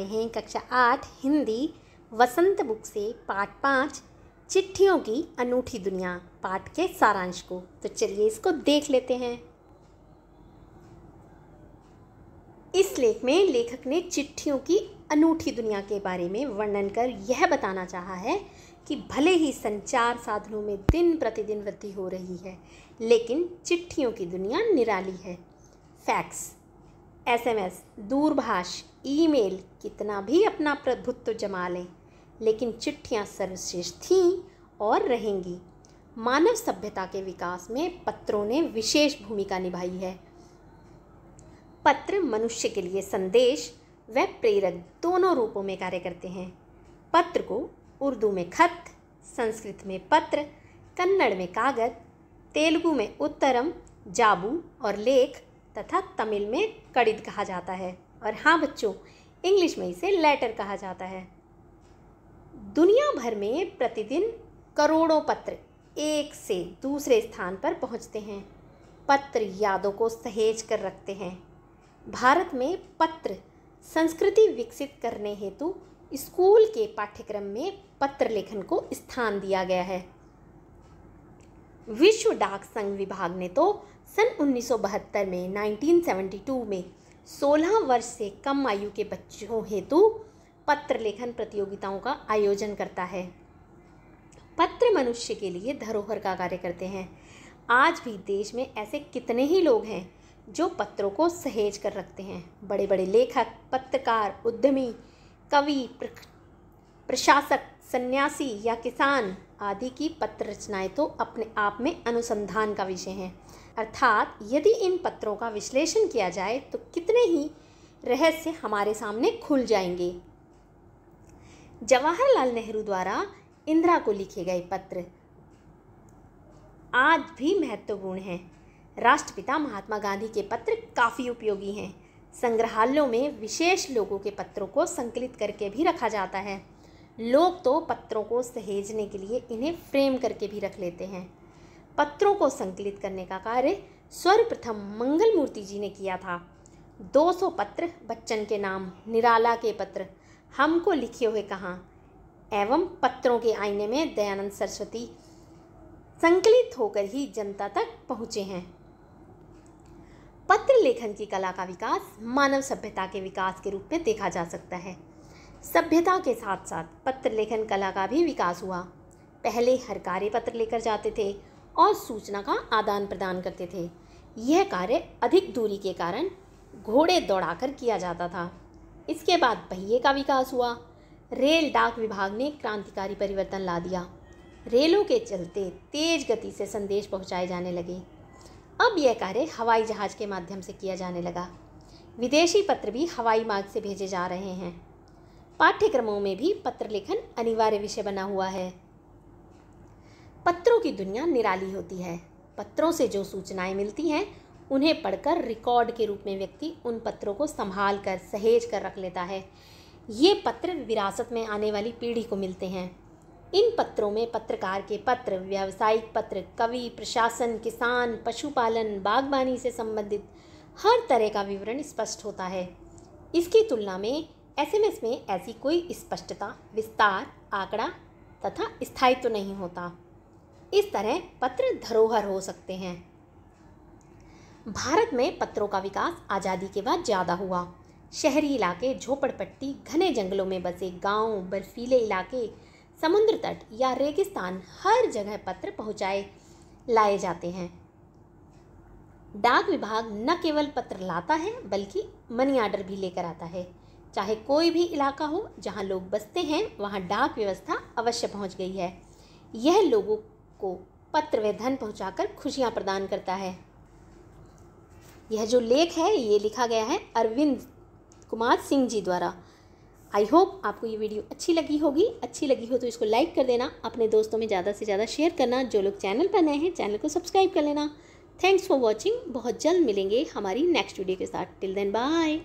हैं कक्षा आठ हिंदी वसंत बुक से पाठ पाँच चिट्ठियों की अनूठी दुनिया पाठ के सारांश को तो चलिए इसको देख लेते हैं इस लेख में लेखक ने चिट्ठियों की अनूठी दुनिया के बारे में वर्णन कर यह बताना चाहा है कि भले ही संचार साधनों में दिन प्रतिदिन वृद्धि हो रही है लेकिन चिट्ठियों की दुनिया निराली है फैक्स एसएमएस, दूरभाष ईमेल कितना भी अपना प्रभुत्व जमा लें लेकिन चिट्ठियां सर्वश्रेष्ठ थीं और रहेंगी मानव सभ्यता के विकास में पत्रों ने विशेष भूमिका निभाई है पत्र मनुष्य के लिए संदेश व प्रेरक दोनों रूपों में कार्य करते हैं पत्र को उर्दू में खत संस्कृत में पत्र कन्नड़ में कागज तेलुगु में उत्तरम जाबू और लेख तथा तमिल में कड़िद कहा जाता है और हाँ बच्चों इंग्लिश में इसे लेटर कहा जाता है दुनिया भर में प्रतिदिन करोड़ों पत्र एक से दूसरे स्थान पर पहुँचते हैं पत्र यादों को सहेज कर रखते हैं भारत में पत्र संस्कृति विकसित करने हेतु स्कूल के पाठ्यक्रम में पत्र लेखन को स्थान दिया गया है विश्व डाक संघ विभाग ने तो सन 1972 में 1972 में 16 वर्ष से कम आयु के बच्चों हेतु पत्र लेखन प्रतियोगिताओं का आयोजन करता है पत्र मनुष्य के लिए धरोहर का कार्य करते हैं आज भी देश में ऐसे कितने ही लोग हैं जो पत्रों को सहेज कर रखते हैं बड़े बड़े लेखक पत्रकार उद्यमी कवि प्रशासक सन्यासी या किसान आदि की पत्र रचनाएँ तो अपने आप में अनुसंधान का विषय हैं अर्थात यदि इन पत्रों का विश्लेषण किया जाए तो कितने ही रहस्य हमारे सामने खुल जाएंगे जवाहरलाल नेहरू द्वारा इंदिरा को लिखे गए पत्र आज भी महत्वपूर्ण हैं राष्ट्रपिता महात्मा गांधी के पत्र काफ़ी उपयोगी हैं संग्रहालयों में विशेष लोगों के पत्रों को संकलित करके भी रखा जाता है लोग तो पत्रों को सहेजने के लिए इन्हें फ्रेम करके भी रख लेते हैं पत्रों को संकलित करने का कार्य सर्वप्रथम मंगल मूर्ति जी ने किया था 200 पत्र बच्चन के नाम निराला के पत्र हमको लिखे हुए कहाँ एवं पत्रों के आईने में दयानंद सरस्वती संकलित होकर ही जनता तक पहुँचे हैं पत्र लेखन की कला का विकास मानव सभ्यता के विकास के रूप में देखा जा सकता है सभ्यता के साथ साथ पत्र लेखन कला का भी विकास हुआ पहले हर कार्य पत्र लेकर जाते थे और सूचना का आदान प्रदान करते थे यह कार्य अधिक दूरी के कारण घोड़े दौड़ाकर किया जाता था इसके बाद पहिए का विकास हुआ रेल डाक विभाग ने क्रांतिकारी परिवर्तन ला दिया रेलों के चलते तेज गति से संदेश पहुंचाए जाने लगे अब यह कार्य हवाई जहाज़ के माध्यम से किया जाने लगा विदेशी पत्र भी हवाई मार्ग से भेजे जा रहे हैं पाठ्यक्रमों में भी पत्र लेखन अनिवार्य विषय बना हुआ है पत्रों की दुनिया निराली होती है पत्रों से जो सूचनाएं मिलती हैं उन्हें पढ़कर रिकॉर्ड के रूप में व्यक्ति उन पत्रों को संभाल कर सहेज कर रख लेता है ये पत्र विरासत में आने वाली पीढ़ी को मिलते हैं इन पत्रों में पत्रकार के पत्र व्यावसायिक पत्र कवि प्रशासन किसान पशुपालन बागवानी से संबंधित हर तरह का विवरण स्पष्ट होता है इसकी तुलना में एसएमएस में ऐसी कोई स्पष्टता विस्तार आंकड़ा तथा स्थायित्व तो नहीं होता इस तरह पत्र धरोहर हो सकते हैं भारत में पत्रों का विकास आज़ादी के बाद ज़्यादा हुआ शहरी इलाके झोपड़पट्टी घने जंगलों में बसे गांव, बर्फीले इलाके समुद्र तट या रेगिस्तान हर जगह पत्र पहुँचाए लाए जाते हैं डाक विभाग न केवल पत्र लाता है बल्कि मनी ऑर्डर भी लेकर आता है चाहे कोई भी इलाका हो जहाँ लोग बसते हैं वहाँ डाक व्यवस्था अवश्य पहुँच गई है यह लोगों को पत्र व धन पहुँचाकर खुशियाँ प्रदान करता है यह जो लेख है ये लिखा गया है अरविंद कुमार सिंह जी द्वारा आई होप आपको ये वीडियो अच्छी लगी होगी अच्छी लगी हो तो इसको लाइक कर देना अपने दोस्तों में ज़्यादा से ज़्यादा शेयर करना जो लोग चैनल पर नए हैं चैनल को सब्सक्राइब कर लेना थैंक्स फॉर वॉचिंग बहुत जल्द मिलेंगे हमारी नेक्स्ट वीडियो के साथ टिल देन बाय